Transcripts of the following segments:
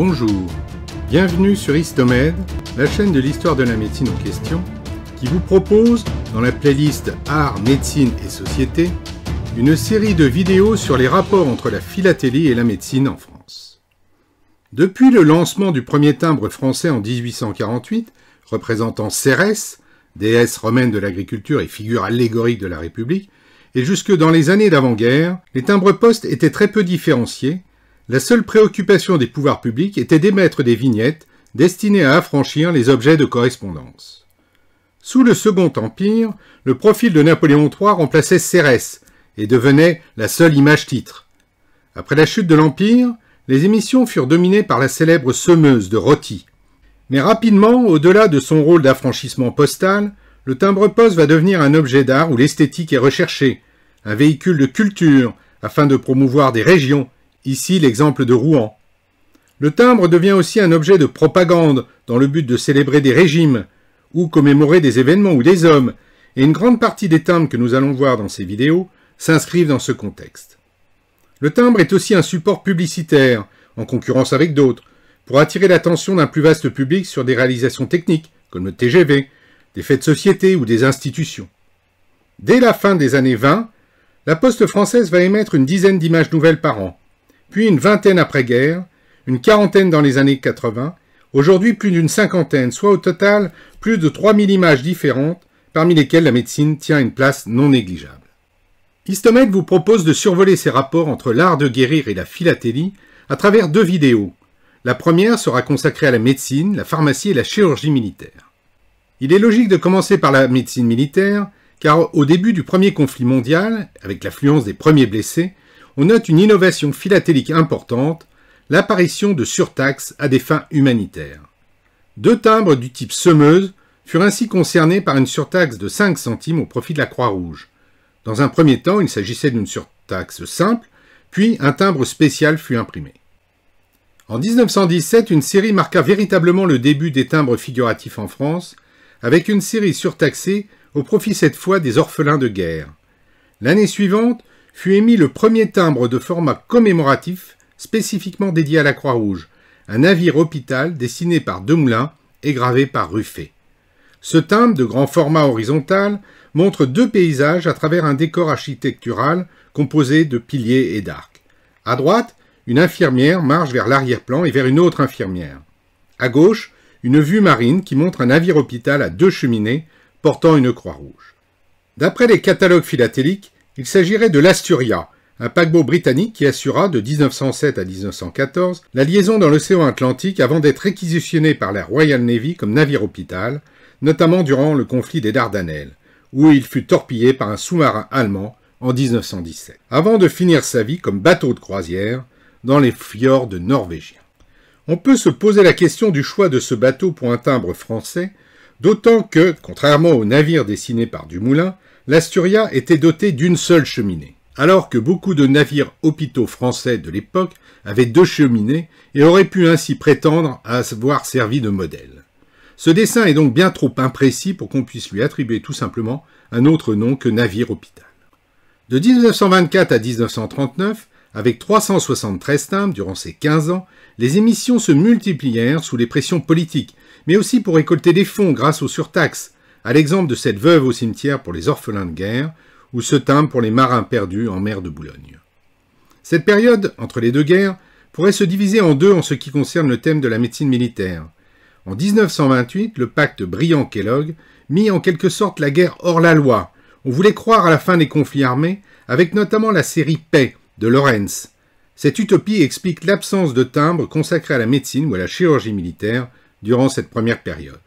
Bonjour, bienvenue sur Istomède, la chaîne de l'histoire de la médecine en question, qui vous propose, dans la playlist Art, Médecine et Société, une série de vidéos sur les rapports entre la philatélie et la médecine en France. Depuis le lancement du premier timbre français en 1848, représentant Cérès, déesse romaine de l'agriculture et figure allégorique de la République, et jusque dans les années d'avant-guerre, les timbres-postes étaient très peu différenciés la seule préoccupation des pouvoirs publics était d'émettre des vignettes destinées à affranchir les objets de correspondance. Sous le Second Empire, le profil de Napoléon III remplaçait Cérès et devenait la seule image-titre. Après la chute de l'Empire, les émissions furent dominées par la célèbre semeuse de rôti Mais rapidement, au-delà de son rôle d'affranchissement postal, le timbre-poste va devenir un objet d'art où l'esthétique est recherchée, un véhicule de culture afin de promouvoir des régions, ici l'exemple de Rouen. Le timbre devient aussi un objet de propagande dans le but de célébrer des régimes ou commémorer des événements ou des hommes, et une grande partie des timbres que nous allons voir dans ces vidéos s'inscrivent dans ce contexte. Le timbre est aussi un support publicitaire, en concurrence avec d'autres, pour attirer l'attention d'un plus vaste public sur des réalisations techniques, comme le TGV, des faits de société ou des institutions. Dès la fin des années 20, la Poste française va émettre une dizaine d'images nouvelles par an, puis une vingtaine après-guerre, une quarantaine dans les années 80, aujourd'hui plus d'une cinquantaine, soit au total plus de 3000 images différentes, parmi lesquelles la médecine tient une place non négligeable. Histomède vous propose de survoler ces rapports entre l'art de guérir et la philatélie à travers deux vidéos. La première sera consacrée à la médecine, la pharmacie et la chirurgie militaire. Il est logique de commencer par la médecine militaire, car au début du premier conflit mondial, avec l'affluence des premiers blessés, on note une innovation philatélique importante, l'apparition de surtaxes à des fins humanitaires. Deux timbres du type semeuse furent ainsi concernés par une surtaxe de 5 centimes au profit de la Croix-Rouge. Dans un premier temps, il s'agissait d'une surtaxe simple, puis un timbre spécial fut imprimé. En 1917, une série marqua véritablement le début des timbres figuratifs en France, avec une série surtaxée au profit cette fois des orphelins de guerre. L'année suivante, fut émis le premier timbre de format commémoratif spécifiquement dédié à la Croix-Rouge, un navire hôpital dessiné par Demoulin et gravé par Ruffet. Ce timbre de grand format horizontal montre deux paysages à travers un décor architectural composé de piliers et d'arcs. À droite, une infirmière marche vers l'arrière-plan et vers une autre infirmière. À gauche, une vue marine qui montre un navire hôpital à deux cheminées portant une croix rouge. D'après les catalogues philatéliques, il s'agirait de l'Asturia, un paquebot britannique qui assura de 1907 à 1914 la liaison dans l'océan Atlantique avant d'être réquisitionné par la Royal Navy comme navire hôpital, notamment durant le conflit des Dardanelles, où il fut torpillé par un sous-marin allemand en 1917, avant de finir sa vie comme bateau de croisière dans les fjords norvégiens. On peut se poser la question du choix de ce bateau pour un timbre français, d'autant que, contrairement aux navires dessinés par Dumoulin, l'Asturia était dotée d'une seule cheminée, alors que beaucoup de navires hôpitaux français de l'époque avaient deux cheminées et auraient pu ainsi prétendre à avoir servi de modèle. Ce dessin est donc bien trop imprécis pour qu'on puisse lui attribuer tout simplement un autre nom que navire hôpital. De 1924 à 1939, avec 373 timbres durant ces 15 ans, les émissions se multiplièrent sous les pressions politiques, mais aussi pour récolter des fonds grâce aux surtaxes, à l'exemple de cette veuve au cimetière pour les orphelins de guerre, ou ce timbre pour les marins perdus en mer de Boulogne. Cette période, entre les deux guerres, pourrait se diviser en deux en ce qui concerne le thème de la médecine militaire. En 1928, le pacte Briand-Kellogg mit en quelque sorte la guerre hors la loi. On voulait croire à la fin des conflits armés, avec notamment la série Paix de Lorenz. Cette utopie explique l'absence de timbres consacrés à la médecine ou à la chirurgie militaire durant cette première période.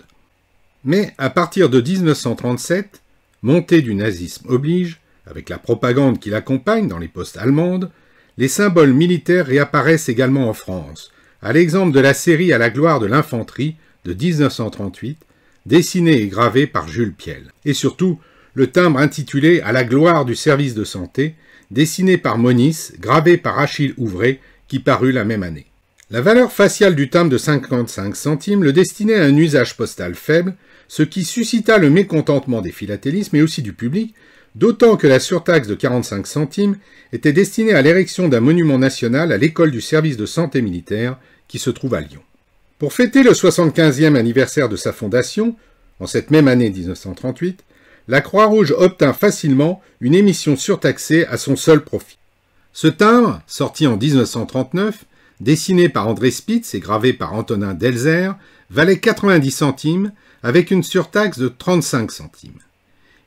Mais à partir de 1937, montée du nazisme oblige, avec la propagande qui l'accompagne dans les postes allemandes, les symboles militaires réapparaissent également en France, à l'exemple de la série à la gloire de l'infanterie de 1938, dessinée et gravée par Jules Piel, et surtout le timbre intitulé À la gloire du service de santé, dessiné par Monis, gravé par Achille Ouvray, qui parut la même année. La valeur faciale du timbre de 55 centimes le destinait à un usage postal faible ce qui suscita le mécontentement des philatélistes mais aussi du public, d'autant que la surtaxe de 45 centimes était destinée à l'érection d'un monument national à l'école du service de santé militaire qui se trouve à Lyon. Pour fêter le 75e anniversaire de sa fondation, en cette même année 1938, la Croix-Rouge obtint facilement une émission surtaxée à son seul profit. Ce timbre, sorti en 1939, dessiné par André Spitz et gravé par Antonin Delzer, valait 90 centimes, avec une surtaxe de 35 centimes.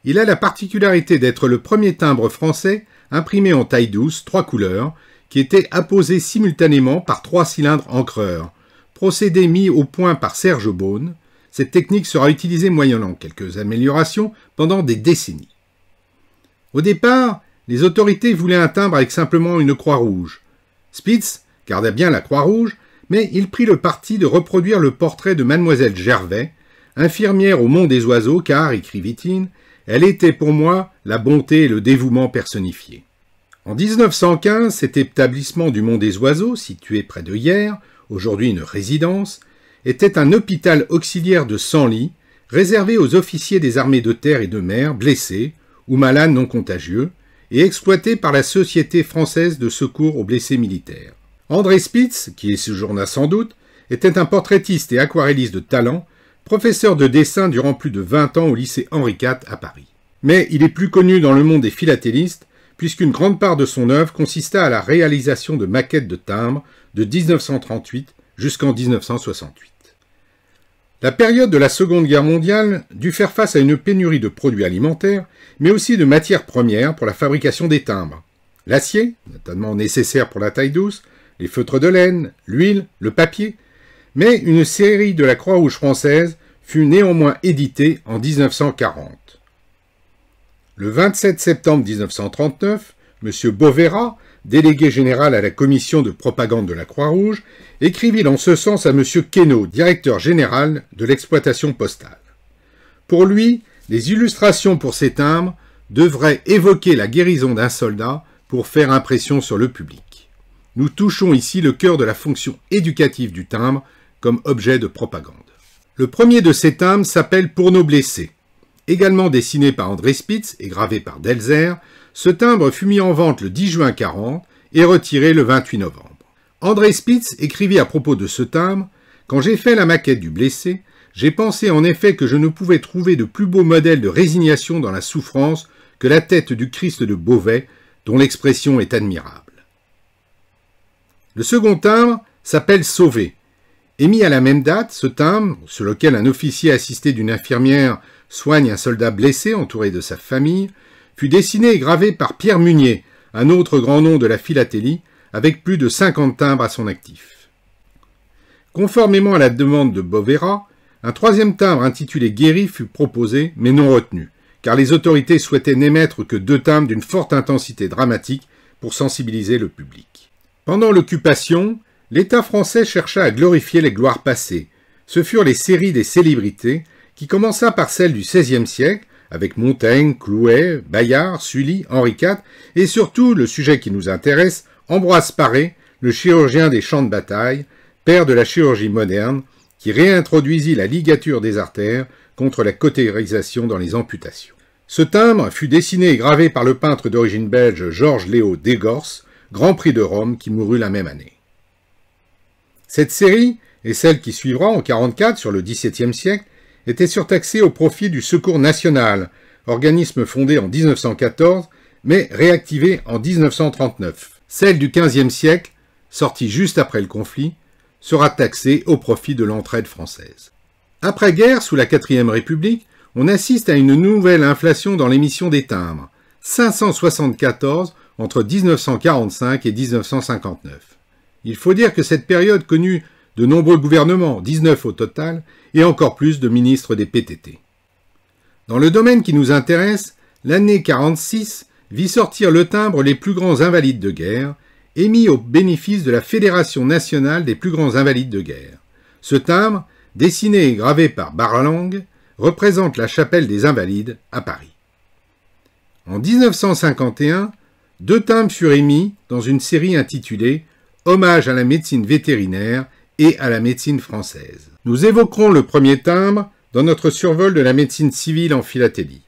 Il a la particularité d'être le premier timbre français imprimé en taille douce, trois couleurs, qui était apposé simultanément par trois cylindres encreurs, procédé mis au point par Serge Beaune. Cette technique sera utilisée moyennant quelques améliorations pendant des décennies. Au départ, les autorités voulaient un timbre avec simplement une croix rouge. Spitz garda bien la croix rouge, mais il prit le parti de reproduire le portrait de Mademoiselle Gervais, infirmière au Mont des oiseaux, car, écrivit-il, elle était pour moi la bonté et le dévouement personnifiés. En 1915, cet établissement du Mont des Oiseaux, situé près de Hier, aujourd'hui une résidence, était un hôpital auxiliaire de 100 lits, réservé aux officiers des armées de terre et de mer blessés ou malades non contagieux, et exploité par la Société française de secours aux blessés militaires. André Spitz, qui y séjourna sans doute, était un portraitiste et aquarelliste de talent professeur de dessin durant plus de 20 ans au lycée Henri IV à Paris. Mais il est plus connu dans le monde des philatélistes, puisqu'une grande part de son œuvre consista à la réalisation de maquettes de timbres de 1938 jusqu'en 1968. La période de la Seconde Guerre mondiale dut faire face à une pénurie de produits alimentaires, mais aussi de matières premières pour la fabrication des timbres. L'acier, notamment nécessaire pour la taille douce, les feutres de laine, l'huile, le papier, mais une série de la Croix-Rouge française fut néanmoins éditée en 1940. Le 27 septembre 1939, M. Bovera, délégué général à la commission de propagande de la Croix-Rouge, écrivit dans ce sens à M. Queneau, directeur général de l'exploitation postale. Pour lui, les illustrations pour ces timbres devraient évoquer la guérison d'un soldat pour faire impression sur le public. Nous touchons ici le cœur de la fonction éducative du timbre comme objet de propagande. Le premier de ces timbres s'appelle Pour nos blessés. Également dessiné par André Spitz et gravé par Delzer, ce timbre fut mis en vente le 10 juin 40 et retiré le 28 novembre. André Spitz écrivit à propos de ce timbre Quand j'ai fait la maquette du blessé, j'ai pensé en effet que je ne pouvais trouver de plus beau modèle de résignation dans la souffrance que la tête du Christ de Beauvais, dont l'expression est admirable. Le second timbre s'appelle Sauvé Émis à la même date, ce timbre, sur lequel un officier assisté d'une infirmière soigne un soldat blessé entouré de sa famille, fut dessiné et gravé par Pierre Munier, un autre grand nom de la philatélie, avec plus de 50 timbres à son actif. Conformément à la demande de Bovera, un troisième timbre intitulé Guéri fut proposé, mais non retenu, car les autorités souhaitaient n'émettre que deux timbres d'une forte intensité dramatique pour sensibiliser le public. Pendant l'occupation, l'État français chercha à glorifier les gloires passées. Ce furent les séries des célébrités, qui commença par celle du XVIe siècle, avec Montaigne, Clouet, Bayard, Sully, Henri IV, et surtout, le sujet qui nous intéresse, Ambroise Paré, le chirurgien des champs de bataille, père de la chirurgie moderne, qui réintroduisit la ligature des artères contre la cautérisation dans les amputations. Ce timbre fut dessiné et gravé par le peintre d'origine belge Georges Léo d'Egors, Grand Prix de Rome, qui mourut la même année. Cette série, et celle qui suivra en 44 sur le XVIIe siècle, était surtaxée au profit du Secours national, organisme fondé en 1914 mais réactivé en 1939. Celle du XVe siècle, sortie juste après le conflit, sera taxée au profit de l'entraide française. Après-guerre, sous la Quatrième République, on assiste à une nouvelle inflation dans l'émission des timbres, 574 entre 1945 et 1959. Il faut dire que cette période connut de nombreux gouvernements, 19 au total, et encore plus de ministres des PTT. Dans le domaine qui nous intéresse, l'année 46 vit sortir le timbre les plus grands invalides de guerre, émis au bénéfice de la Fédération nationale des plus grands invalides de guerre. Ce timbre, dessiné et gravé par Baralang, représente la chapelle des Invalides à Paris. En 1951, deux timbres furent émis dans une série intitulée hommage à la médecine vétérinaire et à la médecine française. Nous évoquerons le premier timbre dans notre survol de la médecine civile en philatélie.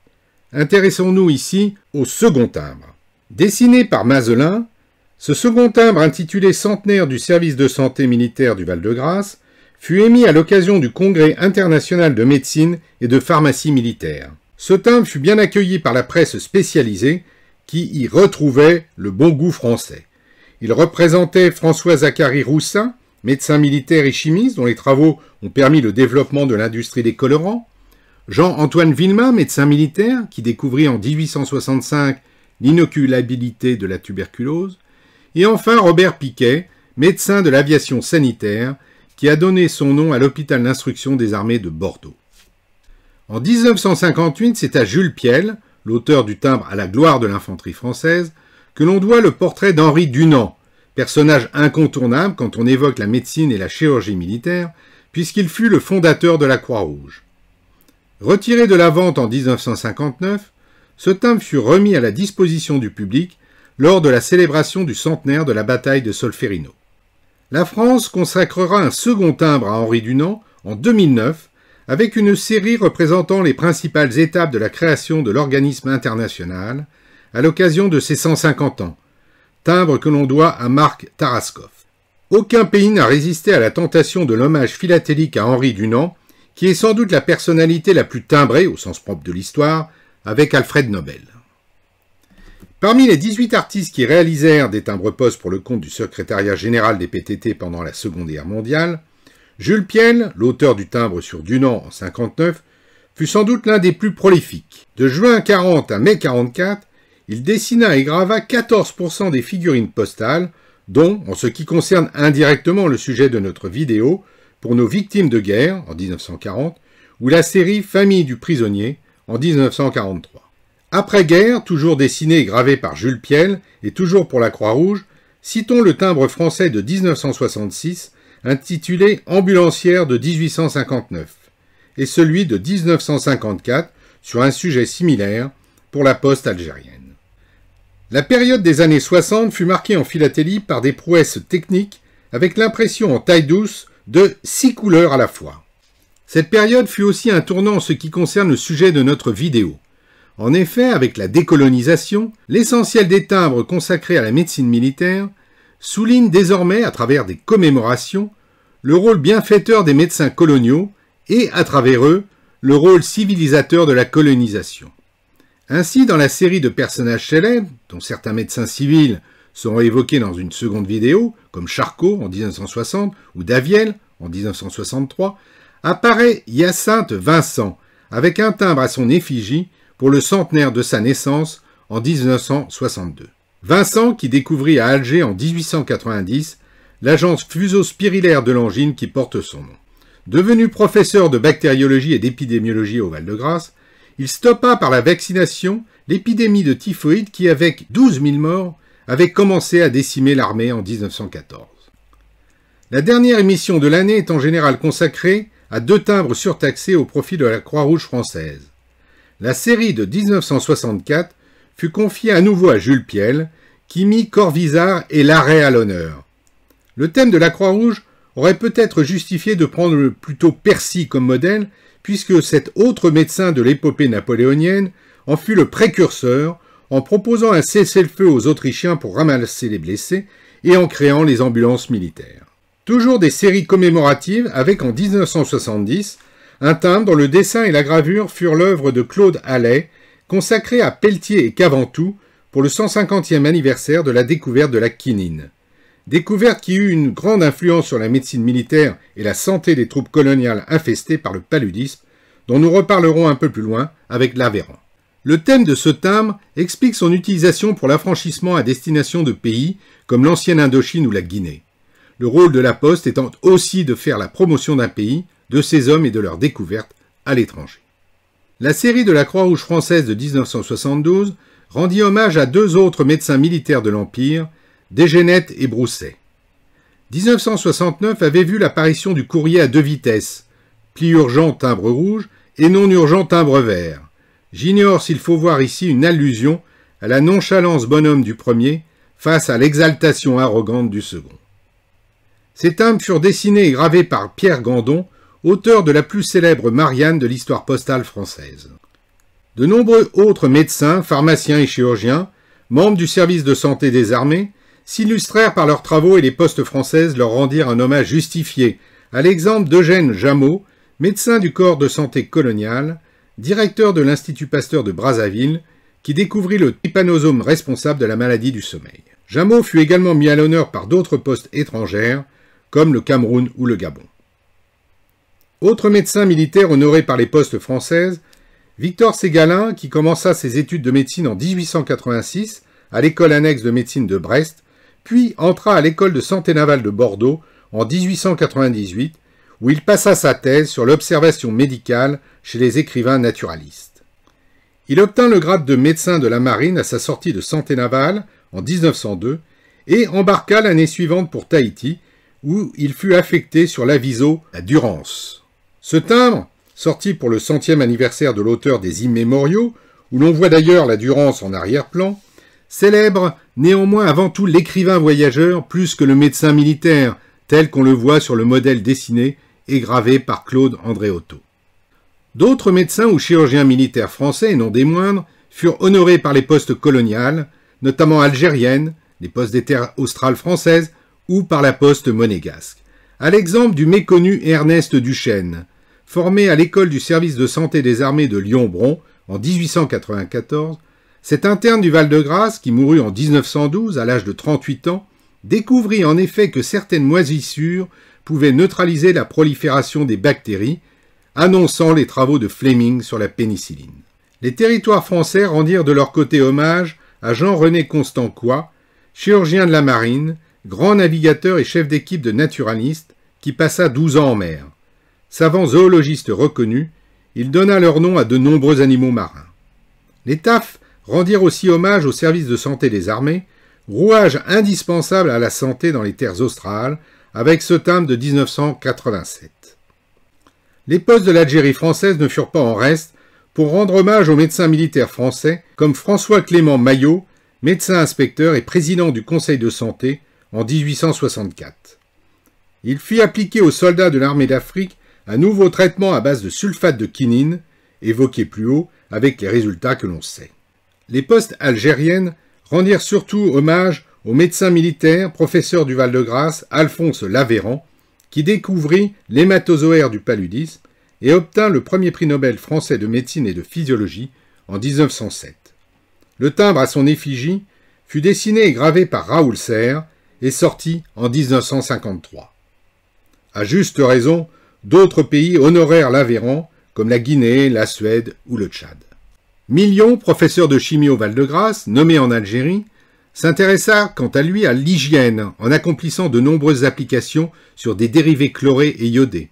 Intéressons-nous ici au second timbre. Dessiné par Mazelin, ce second timbre intitulé Centenaire du service de santé militaire du Val-de-Grâce fut émis à l'occasion du Congrès international de médecine et de pharmacie militaire. Ce timbre fut bien accueilli par la presse spécialisée qui y retrouvait le bon goût français. Il représentait François Zachary Roussin, médecin militaire et chimiste dont les travaux ont permis le développement de l'industrie des colorants, Jean-Antoine Villemin, médecin militaire, qui découvrit en 1865 l'inoculabilité de la tuberculose, et enfin Robert Piquet, médecin de l'aviation sanitaire, qui a donné son nom à l'hôpital d'instruction des armées de Bordeaux. En 1958, c'est à Jules Piel, l'auteur du timbre à la gloire de l'infanterie française, que l'on doit le portrait d'Henri Dunant, personnage incontournable quand on évoque la médecine et la chirurgie militaire, puisqu'il fut le fondateur de la Croix-Rouge. Retiré de la vente en 1959, ce timbre fut remis à la disposition du public lors de la célébration du centenaire de la bataille de Solferino. La France consacrera un second timbre à Henri Dunant en 2009 avec une série représentant les principales étapes de la création de l'organisme international, à l'occasion de ses 150 ans, timbre que l'on doit à Marc Taraskov. Aucun pays n'a résisté à la tentation de l'hommage philatélique à Henri Dunant, qui est sans doute la personnalité la plus timbrée, au sens propre de l'histoire, avec Alfred Nobel. Parmi les 18 artistes qui réalisèrent des timbres-poste pour le compte du secrétariat général des PTT pendant la Seconde Guerre mondiale, Jules Piel, l'auteur du timbre sur Dunant en 59, fut sans doute l'un des plus prolifiques. De juin 40 à mai 44, il dessina et grava 14% des figurines postales, dont, en ce qui concerne indirectement le sujet de notre vidéo, pour nos victimes de guerre en 1940, ou la série Famille du prisonnier en 1943. Après-guerre, toujours dessiné et gravé par Jules Piel, et toujours pour la Croix-Rouge, citons le timbre français de 1966, intitulé Ambulancière de 1859, et celui de 1954, sur un sujet similaire, pour la poste algérienne. La période des années 60 fut marquée en philatélie par des prouesses techniques avec l'impression en taille douce de six couleurs à la fois. Cette période fut aussi un tournant en ce qui concerne le sujet de notre vidéo. En effet, avec la décolonisation, l'essentiel des timbres consacrés à la médecine militaire souligne désormais, à travers des commémorations, le rôle bienfaiteur des médecins coloniaux et, à travers eux, le rôle civilisateur de la colonisation. Ainsi, dans la série de personnages célèbres, dont certains médecins civils seront évoqués dans une seconde vidéo, comme Charcot en 1960 ou Daviel en 1963, apparaît Hyacinthe Vincent, avec un timbre à son effigie pour le centenaire de sa naissance en 1962. Vincent qui découvrit à Alger en 1890 l'agence fusospirillaire de l'angine qui porte son nom. Devenu professeur de bactériologie et d'épidémiologie au Val-de-Grâce, il stoppa par la vaccination l'épidémie de typhoïde qui, avec 12 000 morts, avait commencé à décimer l'armée en 1914. La dernière émission de l'année est en général consacrée à deux timbres surtaxés au profit de la Croix-Rouge française. La série de 1964 fut confiée à nouveau à Jules Piel, qui mit Corvisart et l'arrêt à l'honneur. Le thème de la Croix-Rouge aurait peut-être justifié de prendre plutôt Percy comme modèle, puisque cet autre médecin de l'épopée napoléonienne en fut le précurseur en proposant un cessez-le-feu aux Autrichiens pour ramasser les blessés et en créant les ambulances militaires. Toujours des séries commémoratives avec en 1970 un timbre dont le dessin et la gravure furent l'œuvre de Claude Allais, consacré à Pelletier et Caventou pour le 150e anniversaire de la découverte de la quinine découverte qui eut une grande influence sur la médecine militaire et la santé des troupes coloniales infestées par le paludisme, dont nous reparlerons un peu plus loin avec l'Aveyron. Le thème de ce timbre explique son utilisation pour l'affranchissement à destination de pays comme l'ancienne Indochine ou la Guinée. Le rôle de la poste étant aussi de faire la promotion d'un pays, de ses hommes et de leurs découvertes à l'étranger. La série de la Croix-Rouge française de 1972 rendit hommage à deux autres médecins militaires de l'Empire, dégenette et Brousset. 1969 avait vu l'apparition du courrier à deux vitesses, pli urgent timbre rouge et non urgent timbre vert. J'ignore s'il faut voir ici une allusion à la nonchalance bonhomme du premier face à l'exaltation arrogante du second. Ces timbres furent dessinés et gravés par Pierre Gandon, auteur de la plus célèbre Marianne de l'histoire postale française. De nombreux autres médecins, pharmaciens et chirurgiens, membres du service de santé des armées, s'illustrèrent par leurs travaux et les postes françaises leur rendirent un hommage justifié, à l'exemple d'Eugène Jameau, médecin du corps de santé colonial, directeur de l'Institut Pasteur de Brazzaville, qui découvrit le typanosome responsable de la maladie du sommeil. Jameau fut également mis à l'honneur par d'autres postes étrangères, comme le Cameroun ou le Gabon. Autre médecin militaire honoré par les postes françaises, Victor Ségalin, qui commença ses études de médecine en 1886 à l'école annexe de médecine de Brest, puis entra à l'école de santé navale de Bordeaux en 1898, où il passa sa thèse sur l'observation médicale chez les écrivains naturalistes. Il obtint le grade de médecin de la marine à sa sortie de santé navale en 1902 et embarqua l'année suivante pour Tahiti, où il fut affecté sur l'aviso à Durance. Ce timbre, sorti pour le centième anniversaire de l'auteur des Immémoriaux, où l'on voit d'ailleurs la Durance en arrière-plan, célèbre néanmoins avant tout l'écrivain voyageur plus que le médecin militaire, tel qu'on le voit sur le modèle dessiné et gravé par Claude Otto. D'autres médecins ou chirurgiens militaires français, et non des moindres, furent honorés par les postes coloniales, notamment algériennes, les postes des terres australes françaises, ou par la poste monégasque. À l'exemple du méconnu Ernest Duchesne, formé à l'école du service de santé des armées de Lyon-Bron en 1894, cet interne du Val-de-Grâce, qui mourut en 1912 à l'âge de 38 ans, découvrit en effet que certaines moisissures pouvaient neutraliser la prolifération des bactéries, annonçant les travaux de Fleming sur la pénicilline. Les territoires français rendirent de leur côté hommage à Jean-René constant Constancois, chirurgien de la marine, grand navigateur et chef d'équipe de naturalistes, qui passa 12 ans en mer. Savant zoologiste reconnu, il donna leur nom à de nombreux animaux marins. Les rendirent aussi hommage au service de santé des armées, rouage indispensable à la santé dans les terres australes, avec ce timbre de 1987. Les postes de l'Algérie française ne furent pas en reste pour rendre hommage aux médecins militaires français comme François-Clément Maillot, médecin inspecteur et président du Conseil de santé en 1864. Il fit appliquer aux soldats de l'armée d'Afrique un nouveau traitement à base de sulfate de quinine, évoqué plus haut avec les résultats que l'on sait les postes algériennes rendirent surtout hommage au médecin militaire, professeur du Val-de-Grâce, Alphonse Laveran, qui découvrit l'hématozoaire du paludisme et obtint le premier prix Nobel français de médecine et de physiologie en 1907. Le timbre à son effigie fut dessiné et gravé par Raoul Serre et sorti en 1953. À juste raison, d'autres pays honorèrent Laveran, comme la Guinée, la Suède ou le Tchad. Million, professeur de chimie au Val-de-Grâce, nommé en Algérie, s'intéressa quant à lui à l'hygiène en accomplissant de nombreuses applications sur des dérivés chlorés et iodés.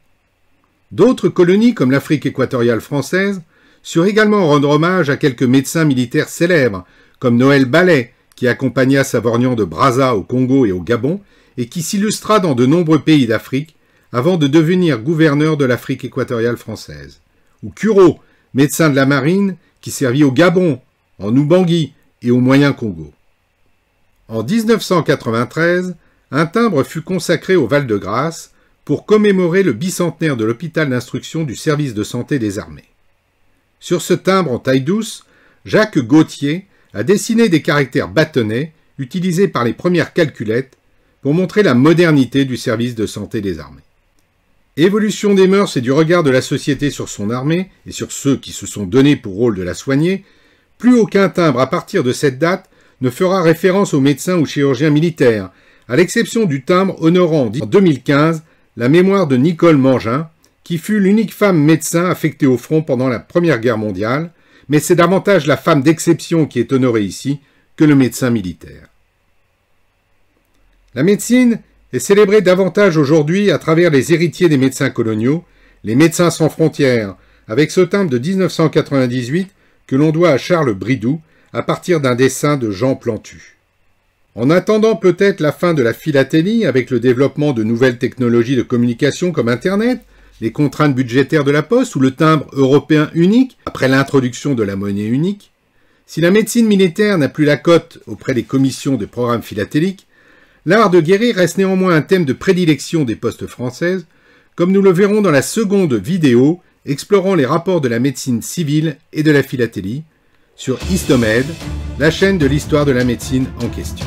D'autres colonies, comme l'Afrique équatoriale française, surent également rendre hommage à quelques médecins militaires célèbres, comme Noël Ballet, qui accompagna Savornian de Brazza au Congo et au Gabon, et qui s'illustra dans de nombreux pays d'Afrique, avant de devenir gouverneur de l'Afrique équatoriale française. Ou Curo, médecin de la marine, qui servit au Gabon, en Oubangui et au Moyen-Congo. En 1993, un timbre fut consacré au Val-de-Grâce pour commémorer le bicentenaire de l'hôpital d'instruction du service de santé des armées. Sur ce timbre en taille douce, Jacques Gauthier a dessiné des caractères bâtonnets utilisés par les premières calculettes pour montrer la modernité du service de santé des armées. Évolution des mœurs et du regard de la société sur son armée et sur ceux qui se sont donnés pour rôle de la soigner, plus aucun timbre à partir de cette date ne fera référence aux médecins ou chirurgiens militaires, à l'exception du timbre honorant en 2015 la mémoire de Nicole Mangin, qui fut l'unique femme médecin affectée au front pendant la Première Guerre mondiale, mais c'est davantage la femme d'exception qui est honorée ici que le médecin militaire. La médecine est célébré davantage aujourd'hui à travers les héritiers des médecins coloniaux, les médecins sans frontières, avec ce timbre de 1998 que l'on doit à Charles Bridoux à partir d'un dessin de Jean Plantu. En attendant peut-être la fin de la philatélie avec le développement de nouvelles technologies de communication comme Internet, les contraintes budgétaires de la poste ou le timbre européen unique après l'introduction de la monnaie unique, si la médecine militaire n'a plus la cote auprès des commissions de programmes philatéliques, L'art de guérir reste néanmoins un thème de prédilection des postes françaises, comme nous le verrons dans la seconde vidéo explorant les rapports de la médecine civile et de la philatélie sur Histomède, la chaîne de l'histoire de la médecine en question.